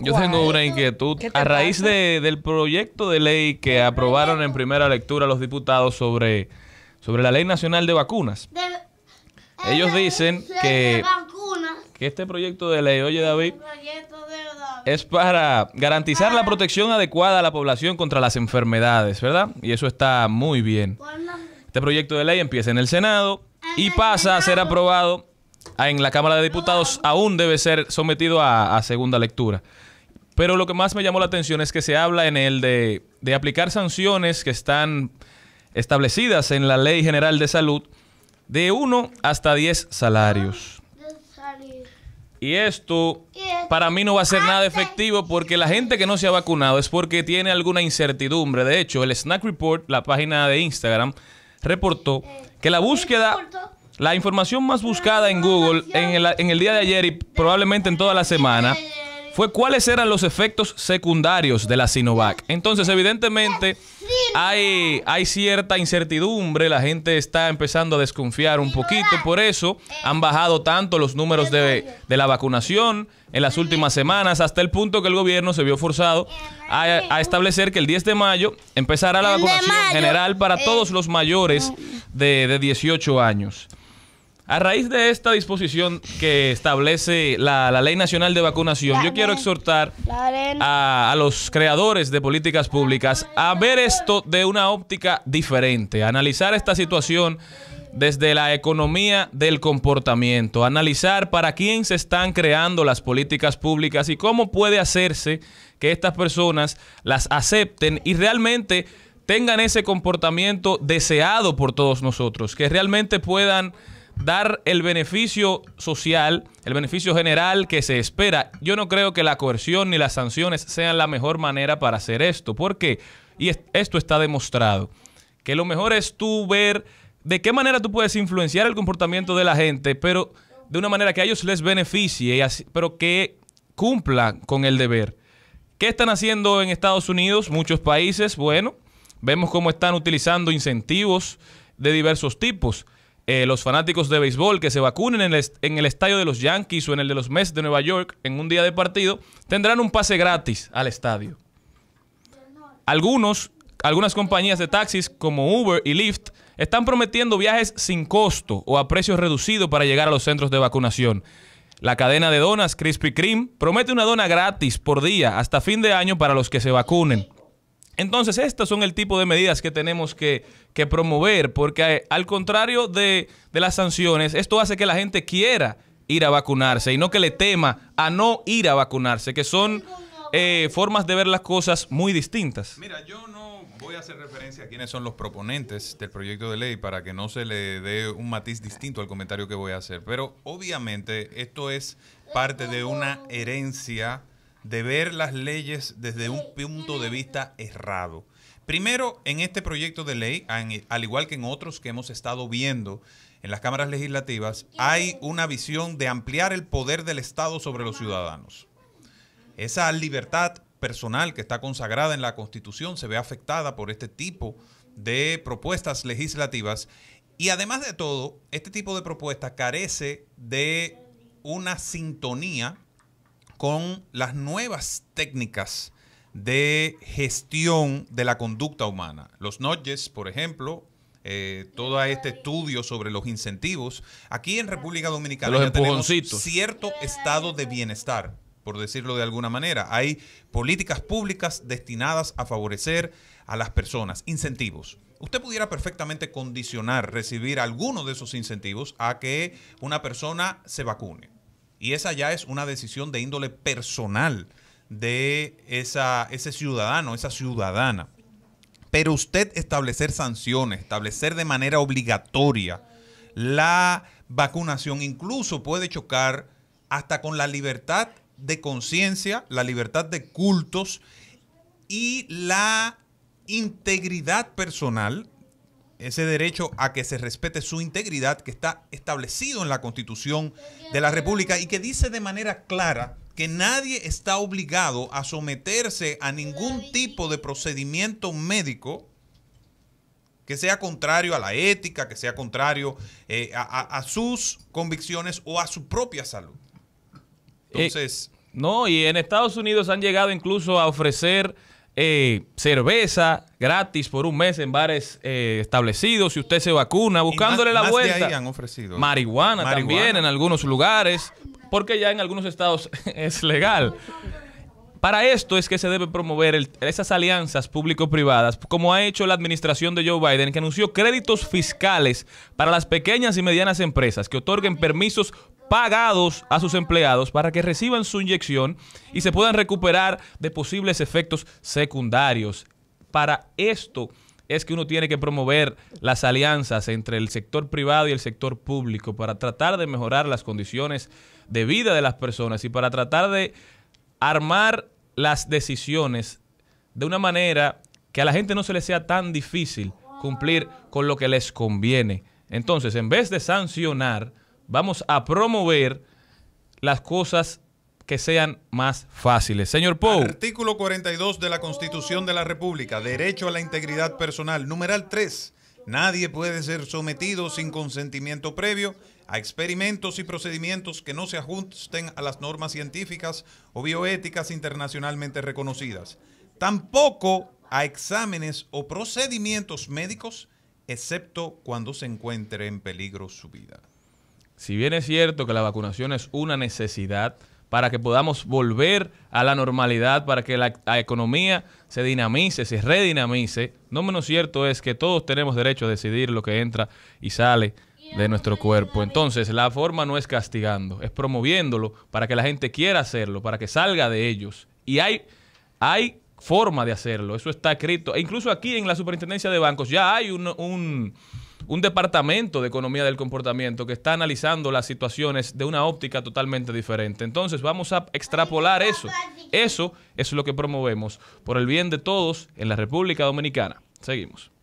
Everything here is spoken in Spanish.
Yo tengo una inquietud. A raíz de, del proyecto de ley que aprobaron en primera lectura los diputados sobre, sobre la Ley Nacional de Vacunas. Eh, Ellos dicen que, que este proyecto de ley, oye David, es para garantizar la protección adecuada a la población contra las enfermedades, ¿verdad? Y eso está muy bien. Este proyecto de ley empieza en el Senado y pasa a ser aprobado Ah, en la Cámara de Diputados aún debe ser sometido a, segunda lectura. Pero lo que más me llamó la atención es que se habla en el de, de aplicar sanciones que están establecidas en la Ley General de Salud de 1 hasta 10 salarios. Y esto para mí no va a ser nada efectivo porque la gente que no se ha vacunado es porque tiene alguna incertidumbre. De hecho, el Snack Report, la página de Instagram, reportó que la búsqueda la información más buscada en Google en el, día de ayer y probablemente en toda la semana fue cuáles eran los efectos secundarios de la Sinovac. Entonces, evidentemente, hay, cierta incertidumbre, la gente está empezando a desconfiar un poquito, por eso han bajado tanto los números de, la vacunación en las últimas semanas, hasta el punto que el gobierno se vio forzado a, establecer que el 10 de mayo empezará la vacunación general para todos los mayores de, de 18 años. A raíz de esta disposición que establece la, Ley Nacional de Vacunación, yo quiero exhortar a, a, los creadores de políticas públicas a ver esto de una óptica diferente, analizar esta situación desde la economía del comportamiento, analizar para quién se están creando las políticas públicas y cómo puede hacerse que estas personas las acepten y realmente tengan ese comportamiento deseado por todos nosotros, que realmente puedan dar el beneficio social, el beneficio general que se espera. Yo no creo que la coerción ni las sanciones sean la mejor manera para hacer esto. ¿Por qué? Y esto está demostrado. Que lo mejor es tú ver de qué manera tú puedes influenciar el comportamiento de la gente, pero de una manera que a ellos les beneficie, pero que cumplan con el deber. ¿Qué están haciendo en Estados Unidos? Muchos países, bueno, vemos cómo están utilizando incentivos de diversos tipos. Eh, los fanáticos de béisbol que se vacunen en el, estadio de los Yankees o en el de los Mets de Nueva York en un día de partido tendrán un pase gratis al estadio. Algunos, algunas compañías de taxis como Uber y Lyft están prometiendo viajes sin costo o a precios reducidos para llegar a los centros de vacunación. La cadena de donas Krispy Kreme promete una dona gratis por día hasta fin de año para los que se vacunen. Entonces, estos son el tipo de medidas que tenemos que, promover, porque eh, al contrario de, de, las sanciones, esto hace que la gente quiera ir a vacunarse y no que le tema a no ir a vacunarse, que son eh, formas de ver las cosas muy distintas. Mira, yo no voy a hacer referencia a quiénes son los proponentes del proyecto de ley para que no se le dé un matiz distinto al comentario que voy a hacer, pero obviamente esto es parte de una herencia de ver las leyes desde un punto de vista errado. Primero, en este proyecto de ley, e, al igual que en otros que hemos estado viendo en las cámaras legislativas, hay una visión de ampliar el poder del Estado sobre los ciudadanos. Esa libertad personal que está consagrada en la Constitución se ve afectada por este tipo de propuestas legislativas. Y además de todo, este tipo de propuesta carece de una sintonía con las nuevas técnicas de gestión de la conducta humana. Los noyes, por ejemplo, eh, todo este estudio sobre los incentivos. Aquí en República Dominicana tenemos cierto estado de bienestar, por decirlo de alguna manera. Hay políticas públicas destinadas a favorecer a las personas, incentivos. Usted pudiera perfectamente condicionar recibir alguno de esos incentivos a que una persona se vacune y esa ya es una decisión de índole personal de ese ciudadano, esa ciudadana. Pero usted establecer sanciones, establecer de manera obligatoria la vacunación, incluso puede chocar hasta con la libertad de conciencia, la libertad de cultos y la integridad personal ese derecho a que se respete su integridad que está establecido en la Constitución de la República y que dice de manera clara que nadie está obligado a someterse a ningún tipo de procedimiento médico que sea contrario a la ética, que sea contrario eh, a, sus convicciones o a su propia salud. Eh, Entonces... no, y en Estados Unidos han llegado incluso a ofrecer eh, cerveza gratis por un mes en bares eh, establecidos. Si usted se vacuna, buscándole la vuelta. han ofrecido. Marihuana, también en algunos lugares, porque ya en algunos estados es legal. Para esto es que se debe promover esas alianzas público-privadas, como ha hecho la administración de Joe Biden, que anunció créditos fiscales para las pequeñas y medianas empresas que otorguen permisos pagados a sus empleados para que reciban su inyección y se puedan recuperar de posibles efectos secundarios. Para esto es que uno tiene que promover las alianzas entre el sector privado y el sector público para tratar de mejorar las condiciones de vida de las personas y para tratar de armar las decisiones de una manera que a la gente no se le sea tan difícil cumplir con lo que les conviene. Entonces, en vez de sancionar, vamos a promover las cosas que sean más fáciles. Señor Pou. Artículo 42 de la Constitución de la República, derecho a la integridad personal, numeral 3. Nadie puede ser sometido sin consentimiento previo a experimentos y procedimientos que no se ajusten a las normas científicas o bioéticas internacionalmente reconocidas. Tampoco a exámenes o procedimientos médicos, excepto cuando se encuentre en peligro su vida si bien es cierto que la vacunación es una necesidad para que podamos volver a la normalidad, para que la, economía se dinamice, se redinamice, no menos cierto es que todos tenemos derecho a decidir lo que entra y sale de nuestro cuerpo. Entonces, la forma no es castigando, es promoviéndolo para que la gente quiera hacerlo, para que salga de ellos. Y hay, hay forma de hacerlo, eso está escrito. E incluso aquí en la Superintendencia de Bancos ya hay un un departamento de economía del comportamiento que está analizando las situaciones de una óptica totalmente diferente. Entonces vamos a extrapolar eso. Eso es lo que promovemos por el bien de todos en la República Dominicana. Seguimos.